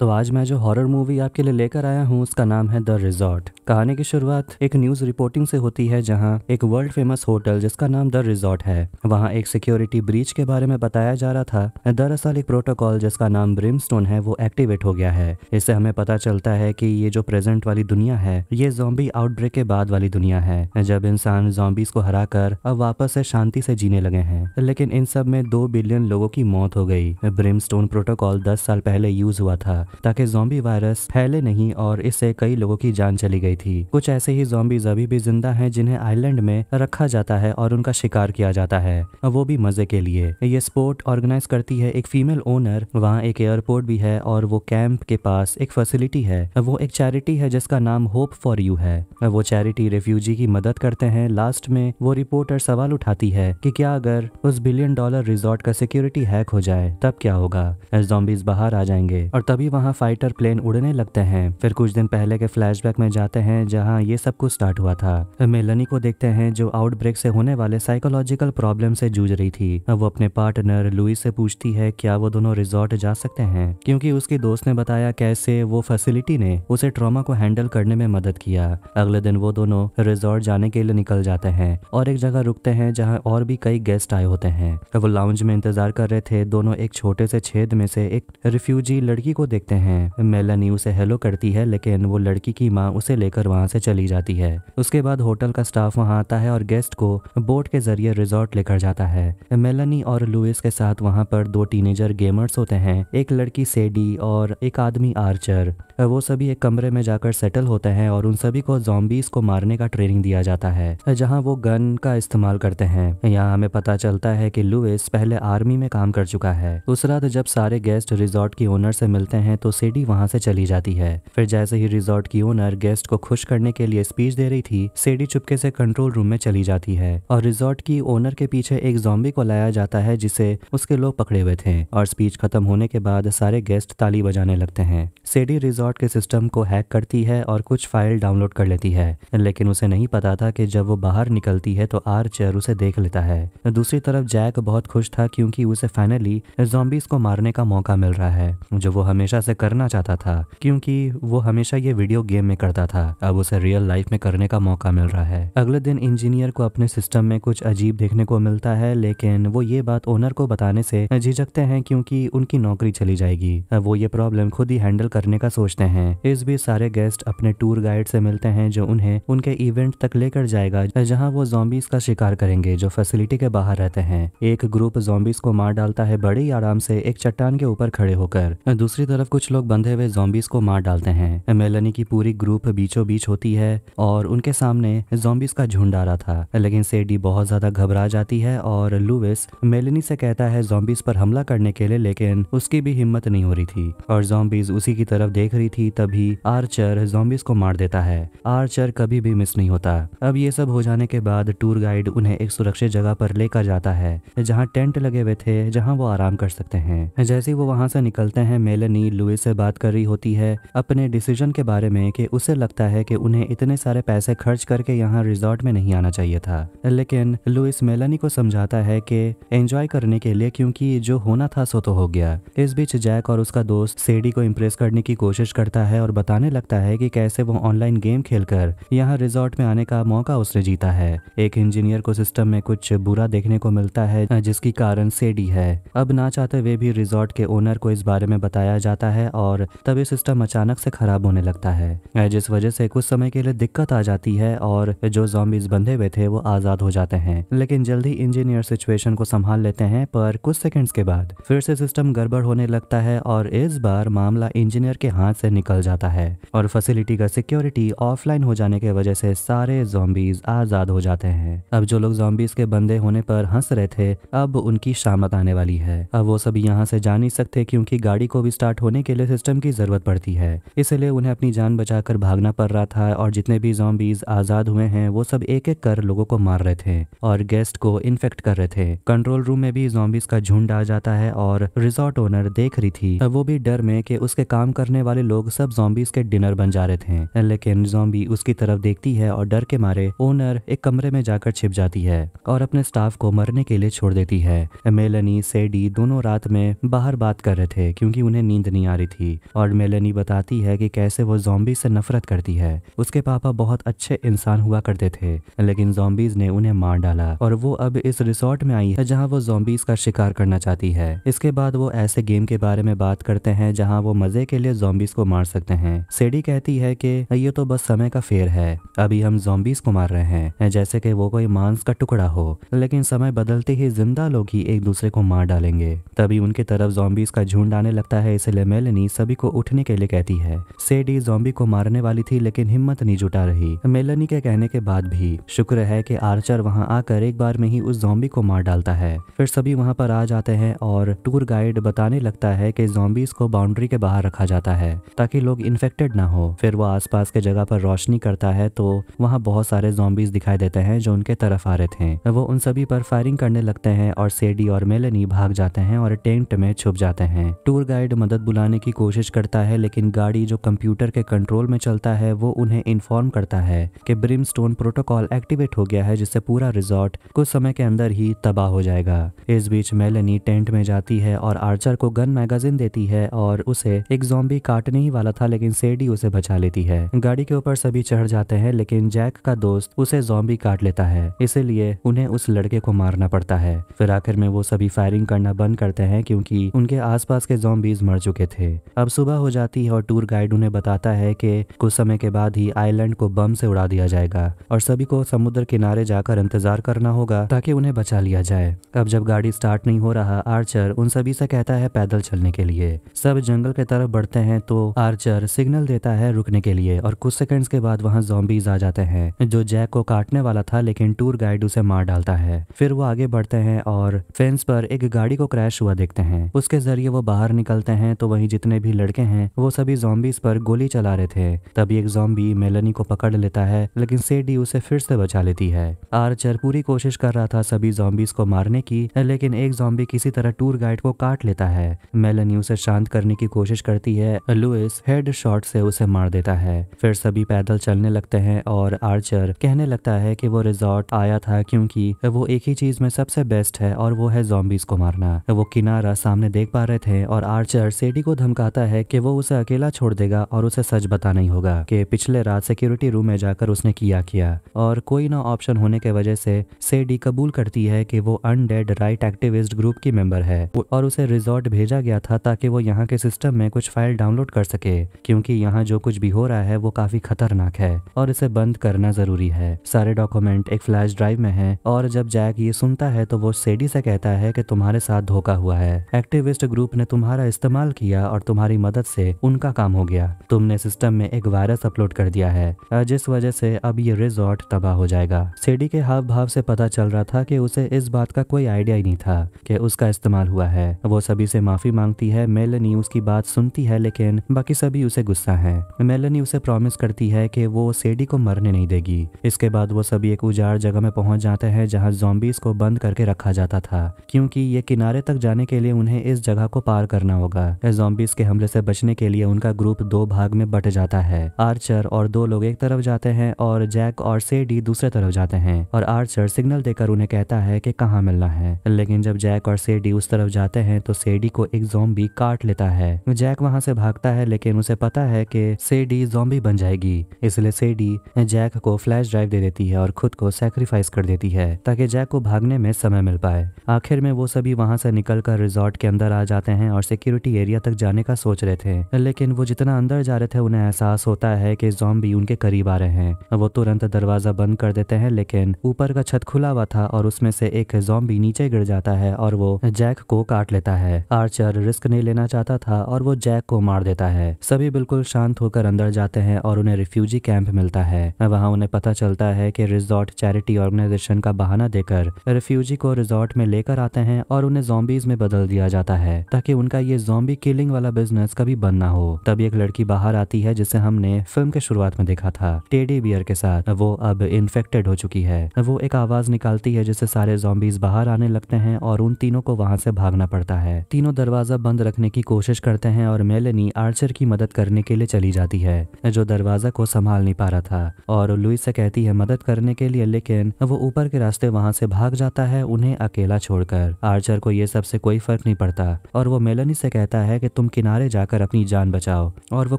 तो आज मैं जो हॉरर मूवी आपके लिए लेकर आया हूँ उसका नाम है द रिजॉर्ट कहानी की शुरुआत एक न्यूज रिपोर्टिंग से होती है जहाँ एक वर्ल्ड फेमस होटल जिसका नाम द रिजॉर्ट है वहाँ एक सिक्योरिटी ब्रीच के बारे में बताया जा रहा था दरअसल एक प्रोटोकॉल जिसका नाम ब्रिमस्टोन है वो एक्टिवेट हो गया है इससे हमें पता चलता है की ये जो प्रेजेंट वाली दुनिया है ये जोम्बी आउटब्रेक के बाद वाली दुनिया है जब इंसान जोम्बीज को हरा कर अब वापस से शांति से जीने लगे हैं लेकिन इन सब में दो बिलियन लोगों की मौत हो गई ब्रिमस्टोन प्रोटोकॉल दस साल पहले यूज हुआ था ताकि जोम्बी वायरस फैले नहीं और इससे कई लोगों की जान चली गई थी कुछ ऐसे ही जोम्बीज अभी भी जिंदा हैं जिन्हें आइलैंड में रखा जाता है और उनका शिकार किया जाता है वो भी मजे के लिए ये स्पोर्ट ऑर्गेनाइज करती है एक फीमेल ओनर वहाँ एक एयरपोर्ट भी है और वो कैंप के पास एक फैसिलिटी है वो एक चैरिटी है जिसका नाम होप फॉर यू है वो चैरिटी रेफ्यूजी की मदद करते हैं लास्ट में वो रिपोर्टर सवाल उठाती है कि क्या अगर उस बिलियन डॉलर रिजॉर्ट का सिक्योरिटी हैक हो जाए तब क्या होगा जॉम्बीज बाहर आ जाएंगे और तभी वहाँ फाइटर प्लेन उड़ने लगते हैं फिर कुछ दिन पहले के फ्लैशबैक में जाते हैं जहाँ ये सब कुछ स्टार्ट हुआ था मेलनी को देखते हैं जो आउटब्रेक से होने वाले साइकोलॉजिकल प्रॉब्लम से जूझ रही थी वो अपने पार्टनर लुइस से पूछती है क्या वो दोनों रिजॉर्ट जा सकते हैं क्योंकि उसकी दोस्त ने बताया कैसे वो फैसिलिटी ने उसे ट्रॉमा को हैंडल करने में मदद किया अगले दिन वो दोनों रिजॉर्ट जाने के लिए निकल जाते हैं और एक जगह रुकते हैं जहाँ और भी कई गेस्ट आए होते हैं वो लाउंज में इंतजार कर रहे थे दोनों एक छोटे से छेद में से एक रिफ्यूजी लड़की को देखते देखते हैं मेलानी उसे हेलो करती है लेकिन वो लड़की की माँ उसे लेकर वहाँ से चली जाती है उसके बाद होटल का स्टाफ वहाँ आता है और गेस्ट को बोट के जरिए रिजॉर्ट लेकर जाता है मेलानी और लुइस के साथ वहाँ पर दो टीनेजर गेमर्स होते हैं एक लड़की सेडी और एक आदमी आर्चर वो सभी एक कमरे में जाकर सेटल होते हैं और उन सभी को जॉम्बीज को मारने का ट्रेनिंग दिया जाता है जहाँ वो गन का इस्तेमाल करते हैं यहाँ हमें पता चलता है की लुइस पहले आर्मी में काम कर चुका है उस रात जब सारे गेस्ट रिजॉर्ट की ओनर से मिलते हैं तो सेडी वहाँ से चली जाती है फिर जैसे ही रिजॉर्ट की ओनर गेस्ट को खुश करने के लिए स्पीच दे रही थी सेडी चुपके से कंट्रोल रूम में चली जाती है और रिजॉर्ट की ओनर के पीछे एक जॉम्बी को लाया जाता है जिसे उसके लोग पकड़े हुए थे और स्पीच खत्म होने के बाद सारे गेस्ट ताली बजाने लगते हैं सेडी रिजॉर्ट डॉट के सिस्टम को हैक करती है और कुछ फाइल डाउनलोड कर लेती है लेकिन उसे नहीं पता था कि जब वो बाहर निकलती है तो आर्चर उसे देख लेता है दूसरी तरफ जैक बहुत खुश था क्योंकि उसे फाइनली जॉम्बीज को मारने का मौका मिल रहा है जो वो हमेशा से करना चाहता था क्योंकि वो हमेशा ये वीडियो गेम में करता था अब उसे रियल लाइफ में करने का मौका मिल रहा है अगले दिन इंजीनियर को अपने सिस्टम में कुछ अजीब देखने को मिलता है लेकिन वो ये बात ओनर को बताने से झिझकते हैं क्योंकि उनकी नौकरी चली जाएगी वो ये प्रॉब्लम खुद ही हैंडल करने का सोच पहुंचते हैं इस बीच सारे गेस्ट अपने टूर गाइड से मिलते हैं जो उन्हें उनके इवेंट तक लेकर जाएगा जहां वो जॉम्बीज का शिकार करेंगे जो फैसिलिटी के बाहर रहते हैं एक ग्रुप जोम्बिस को मार डालता है बड़े आराम से एक चट्टान के ऊपर खड़े होकर दूसरी तरफ कुछ लोग बंधे हुए जोम्बिस को मार डालते हैं मेलनी की पूरी ग्रुप बीचों बीच होती है और उनके सामने जोम्बिस का झुंड आ रहा था लेकिन सेडी बहुत ज्यादा घबरा जाती है और लुविस मेलनी से कहता है जोम्बिस पर हमला करने के लिए लेकिन उसकी भी हिम्मत नहीं हो रही थी और जोम्बिस उसी की तरफ देख रही हुई थी तभी आर्चर जोम्बिस को मार देता है आर्चर कभी भी मिस नहीं होता अब ये सब हो जाने के बाद टूर गाइड उन्हें एक सुरक्षित जगह पर लेकर जाता है जहाँ टेंट लगे हुए थे जहाँ वो आराम कर सकते हैं जैसे वो वहाँ से निकलते हैं मेलनी लुइस से बात कर रही होती है अपने डिसीजन के बारे में कि उसे लगता है कि उन्हें इतने सारे पैसे खर्च करके यहाँ रिजॉर्ट में नहीं आना चाहिए था लेकिन लुइस मेलनी को समझाता है कि एंजॉय करने के लिए क्योंकि जो होना था सो तो हो गया इस बीच जैक और उसका दोस्त सेडी को इम्प्रेस करने की कोशिश करता है और बताने लगता है कि कैसे वो ऑनलाइन गेम खेलकर यहाँ रिजॉर्ट में आने का मौका उसने जीता है एक इंजीनियर को सिस्टम में कुछ बुरा देखने को मिलता है जिसकी कारण सेडी है अब ना चाहते हुए भी रिजॉर्ट के ओनर को इस बारे में बताया जाता है और तभी सिस्टम अचानक से खराब होने लगता है जिस वजह से कुछ समय के लिए दिक्कत आ जाती है और जो जॉम्बीज बंधे हुए थे वो आजाद हो जाते हैं लेकिन जल्दी इंजीनियर सिचुएशन को संभाल लेते हैं पर कुछ सेकंड्स के बाद फिर से सिस्टम गड़बड़ होने लगता है और इस बार मामला इंजीनियर के हाथ से से निकल जाता है और फैसिलिटी का सिक्योरिटी ऑफलाइन हो जाने के वजह से सारे जोम्बीज आजाद हो जाते हैं अब जो लोग जोम्बीज के बंदे होने पर हंस रहे थे अब उनकी शामत आने वाली है अब वो सभी यहाँ से जा नहीं सकते क्योंकि गाड़ी को भी स्टार्ट होने के लिए सिस्टम की जरूरत पड़ती है इसलिए उन्हें अपनी जान बचाकर भागना पड़ रहा था और जितने भी जोम्बीज आजाद हुए हैं वो सब एक एक कर लोगों को मार रहे थे और गेस्ट को इन्फेक्ट कर रहे थे कंट्रोल रूम में भी जोम्बीज का झुंड आ जाता है और रिजॉर्ट ओनर देख रही थी वो भी डर में कि उसके काम करने वाले लोग लोग सब जॉम्बीज के डिनर बन जा रहे थे लेकिन जॉम्बी उसकी तरफ देखती है और डर के मारे ओनर एक कमरे में जाकर छिप जाती है और अपने स्टाफ को मरने के लिए छोड़ देती है मेलनी सेडी दोनों रात में बाहर बात कर रहे थे क्योंकि उन्हें नींद नहीं आ रही थी और मेलनी बताती है कि कैसे वो जॉम्बी से नफरत करती है उसके पापा बहुत अच्छे इंसान हुआ करते थे लेकिन जॉम्बीज ने उन्हें मार डाला और वो अब इस रिसोर्ट में आई है जहाँ वो जॉम्बीज का शिकार करना चाहती है इसके बाद वो ऐसे गेम के बारे में बात करते हैं जहाँ वो मजे के लिए जॉम्बीज को मार सकते हैं सेडी कहती है कि ये तो बस समय का फेर है अभी हम जोम्बिस को मार रहे हैं जैसे कि वो कोई मांस का टुकड़ा हो लेकिन समय बदलते ही जिंदा लोग ही एक दूसरे को मार डालेंगे तभी उनके तरफ जोम्बिस का झुंड आने लगता है इसलिए मेलनी सभी को उठने के लिए कहती है सेडी जोम्बी को मारने वाली थी लेकिन हिम्मत नहीं जुटा रही मेलनी के कहने के बाद भी शुक्र है की आर्चर वहाँ आकर एक बार में ही उस जोम्बी को मार डालता है फिर सभी वहाँ पर आ जाते हैं और टूर गाइड बताने लगता है की जोम्बिस को बाउंड्री के बाहर रखा जाता है ताकि लोग इन्फेक्टेड ना हो फिर वो आसपास के जगह पर रोशनी करता है तो वहाँ बहुत सारे जॉम्बीज दिखाई देते हैं जो उनके तरफ आ रहे थे वो उन सभी पर फायरिंग करने लगते हैं और सेडी और मेलनी भाग जाते हैं और टेंट में छुप जाते हैं टूर गाइड मदद बुलाने की कोशिश करता है लेकिन गाड़ी जो कंप्यूटर के कंट्रोल में चलता है वो उन्हें इन्फॉर्म करता है कि ब्रिम स्टोन प्रोटोकॉल एक्टिवेट हो गया है जिससे पूरा रिजॉर्ट कुछ समय के अंदर ही तबाह हो जाएगा इस बीच मेलनी टेंट में जाती है और आर्चर को गन मैगजीन देती है और उसे एक जॉम्बी काटने बचने ही वाला था लेकिन सेडी उसे बचा लेती है गाड़ी के ऊपर सभी चढ़ जाते हैं लेकिन जैक का दोस्त उसे जॉम्बी काट लेता है इसीलिए उन्हें उस लड़के को मारना पड़ता है फिर आखिर में वो सभी फायरिंग करना बंद करते हैं क्योंकि उनके आसपास के जॉम्बीज मर चुके थे अब सुबह हो जाती है और टूर गाइड उन्हें बताता है कि कुछ समय के बाद ही आइलैंड को बम से उड़ा दिया जाएगा और सभी को समुद्र किनारे जाकर इंतजार करना होगा ताकि उन्हें बचा लिया जाए अब जब गाड़ी स्टार्ट नहीं हो रहा आर्चर उन सभी से कहता है पैदल चलने के लिए सब जंगल की तरफ बढ़ते हैं तो आर्चर सिग्नल देता है रुकने के लिए और कुछ सेकंड्स के बाद वहाँ जॉम्बीज आ जाते हैं जो जैक को काटने वाला था लेकिन टूर गाइड उसे मार डालता है फिर वो आगे बढ़ते हैं और फेंस पर एक गाड़ी को क्रैश हुआ देखते हैं उसके जरिए वो बाहर निकलते हैं तो वही जितने भी लड़के हैं वो सभी जॉम्बीज पर गोली चला रहे थे तभी एक जॉम्बी मेलनी को पकड़ लेता है लेकिन सेडी उसे फिर से बचा लेती है आर्चर पूरी कोशिश कर रहा था सभी जॉम्बीज को मारने की लेकिन एक जॉम्बी किसी तरह टूर गाइड को काट लेता है मेलनी उसे शांत करने की कोशिश करती है लू लुइस हेड शॉट से उसे मार देता है फिर सभी पैदल चलने लगते हैं और आर्चर कहने लगता है कि वो रिजॉर्ट आया था क्योंकि वो एक ही चीज में सबसे बेस्ट है और वो है जॉम्बीज को मारना वो किनारा सामने देख पा रहे थे और आर्चर सेडी को धमकाता है की वो उसे अकेला छोड़ देगा और उसे सच बताना ही होगा की पिछले रात सिक्योरिटी रूम में जाकर उसने किया किया और कोई ना ऑप्शन होने के वजह से सेडी कबूल करती है कि वो अनडेड राइट एक्टिविस्ट ग्रुप की मेंबर है और उसे रिजॉर्ट भेजा गया था ताकि वो यहाँ के सिस्टम में कुछ फाइल डाउनलोड कर सके क्योंकि यहाँ जो कुछ भी हो रहा है वो काफी खतरनाक है और इसे बंद करना जरूरी है सारे डॉक्यूमेंट एक फ्लैश ड्राइव में है और जब जैक ये सुनता है तो वो सेडी से कहता है की तुम्हारे साथ धोखा हुआ है एक्टिविस्ट ग्रुप ने तुम्हारा इस्तेमाल किया और तुम्हारी मदद से उनका काम हो गया तुमने सिस्टम में एक वायरस अपलोड कर दिया है जिस वजह से अब ये रिजॉर्ट तबाह हो जाएगा सेडी के हाव भाव से पता चल रहा था कि उसे इस बात का कोई आइडिया ही नहीं था कि उसका इस्तेमाल हुआ है वो सभी से माफी मांगती है मेलनी उसकी बात सुनती है लेकिन बाकी सभी उसे गुस्सा है मेलनी उसे प्रॉमिस करती है कि वो सेडी को मरने नहीं देगी इसके बाद वो सभी एक उजाड़ जगह में पहुंच जाते हैं जहां जॉम्बीज को बंद करके रखा जाता था क्योंकि ये किनारे तक जाने के लिए उन्हें इस जगह को पार करना होगा जॉम्बीज के हमले से बचने के लिए उनका ग्रुप दो भाग में बट जाता है आर्चर और दो लोग एक तरफ जाते हैं और जैक और सेडी दूसरे तरफ जाते हैं और आर्चर सिग्नल देकर उन्हें कहता है की कहाँ मिलना है लेकिन जब जैक और सेडी उस तरफ जाते हैं तो सेडी को एक जोम्बी काट लेता है जैक वहां से भागता है लेकिन उसे पता है कि सेडी जॉम्बी बन जाएगी इसलिए सेडी जैक को फ्लैश ड्राइव दे देती है और खुद को सेक्रीफाइस कर देती है ताकि जैक को भागने में समय मिल पाए आखिर में वो सभी वहाँ से निकल कर रिजॉर्ट के अंदर आ जाते हैं और सिक्योरिटी एरिया तक जाने का सोच रहे थे लेकिन वो जितना अंदर जा रहे थे उन्हें एहसास होता है कि जॉम्बी उनके करीब आ रहे हैं वो तुरंत दरवाजा बंद कर देते हैं लेकिन ऊपर का छत खुला हुआ था और उसमें से एक जॉम्बी नीचे गिर जाता है और वो जैक को काट लेता है आर्चर रिस्क नहीं लेना चाहता था और वो जैक को मार देता मिलता है सभी बिल्कुल शांत होकर अंदर जाते हैं और उन्हें रिफ्यूजी कैंप मिलता है वहाँ उन्हें पता चलता है की रिजॉर्ट चैरिटी ऑर्गेनाइजेशन का बहाना देकर रिफ्यूजी को रिजॉर्ट में लेकर आते हैं और उन्हें जॉम्बीज में बदल दिया जाता है ताकि उनका ये जोम्बी किलिंग वाला बिजनेस कभी बंद ना हो तब एक लड़की बाहर आती है जिसे हमने फिल्म के शुरुआत में देखा था टेडी बियर के साथ वो अब इन्फेक्टेड हो चुकी है वो एक आवाज निकालती है जिससे सारे जॉम्बीज बाहर आने लगते हैं और उन तीनों को वहाँ से भागना पड़ता है तीनों दरवाजा बंद रखने की कोशिश करते हैं और मेलेनी आर्ट आर्चर की मदद करने के लिए चली जाती है जो दरवाजा को संभाल नहीं पा रहा था और लुइस से कहती है मदद करने के लिए लेकिन वो ऊपर के रास्ते वहां से भाग जाता है उन्हें अकेला छोड़कर आर्चर को ये सब से कोई फर्क नहीं पड़ता और वो मेलनी से कहता है कि तुम किनारे जाकर अपनी जान बचाओ और वो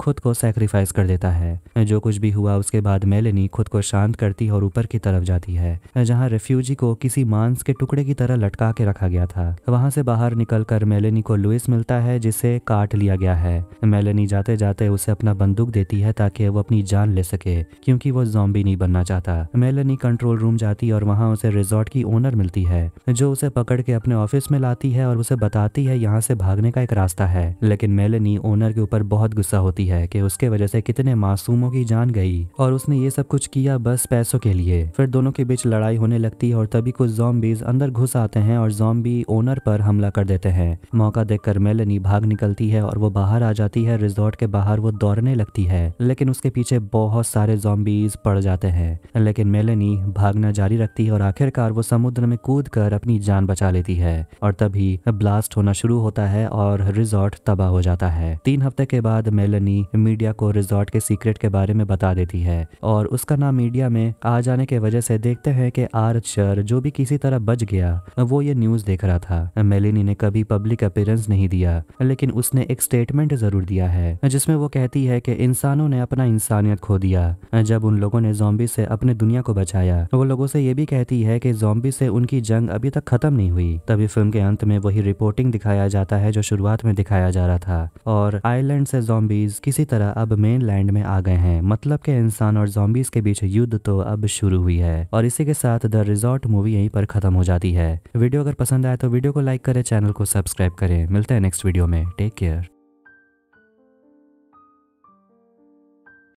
खुद को सेक्रीफाइस कर देता है जो कुछ भी हुआ उसके बाद मेलनी खुद को शांत करती और ऊपर की तरफ जाती है जहाँ रेफ्यूजी को किसी मांस के टुकड़े की तरह लटका के रखा गया था वहां से बाहर निकलकर मेलनी को लुइस मिलता है जिसे काट लिया गया है मेलनी जाते जाते उसे अपना बंदूक देती है ताकि वो अपनी जान ले सके क्योंकि वो जॉम्बी नहीं बनना चाहता मेलनी कंट्रोल रूम जाती और वहाँ उसे रिजॉर्ट की ओनर मिलती है जो उसे पकड़ के अपने ऑफिस में लाती है और उसे बताती है यहाँ से भागने का एक रास्ता है लेकिन मेलनी ओनर के ऊपर बहुत गुस्सा होती है की उसके वजह से कितने मासूमों की जान गई और उसने ये सब कुछ किया बस पैसों के लिए फिर दोनों के बीच लड़ाई होने लगती है और तभी कुछ जॉम्बीज अंदर घुस आते हैं और जॉम्बी ओनर पर हमला कर देते हैं मौका देखकर मेलनी भाग निकलती है और वो बाहर आ जाती है है रिजॉर्ट के बाहर वो दौड़ने लगती है लेकिन उसके पीछे बहुत सारे जॉम्बीज पड़ जाते हैं लेकिन मेलनी भागना जारी रखती है और आखिरकार वो समुद्र में कूद कर अपनी जान बचा लेती है और तभी ब्लास्ट होना शुरू होता है और रिजॉर्ट तबाह हो जाता है तीन हफ्ते के बाद मेलनी मीडिया को रिजॉर्ट के सीक्रेट के बारे में बता देती है और उसका नाम मीडिया में आ जाने की वजह से देखते हैं कि आर्चर जो भी किसी तरह बच गया वो ये न्यूज देख रहा था मेलिनी ने कभी पब्लिक अपीयरेंस नहीं दिया लेकिन उसने एक स्टेटमेंट जरूर दिया दिया है जिसमें वो कहती है कि इंसानों ने अपना इंसानियत खो दिया जब उन लोगों ने जोम्बी से अपने दुनिया को बचाया वो लोगों से ये भी कहती है कि जोम्बी से उनकी जंग अभी तक खत्म नहीं हुई तभी फिल्म के अंत में वही रिपोर्टिंग दिखाया जाता है जो शुरुआत में दिखाया जा रहा था और आयरलैंड से जोम्बीज किसी तरह अब मेन लैंड में आ गए हैं मतलब के इंसान और जोम्बीज के बीच युद्ध तो अब शुरू हुई है और इसी के साथ द रिजॉर्ट मूवी यहीं पर खत्म हो जाती है वीडियो अगर पसंद आए तो वीडियो को लाइक करें चैनल को सब्सक्राइब करें मिलते हैं नेक्स्ट वीडियो में टेक केयर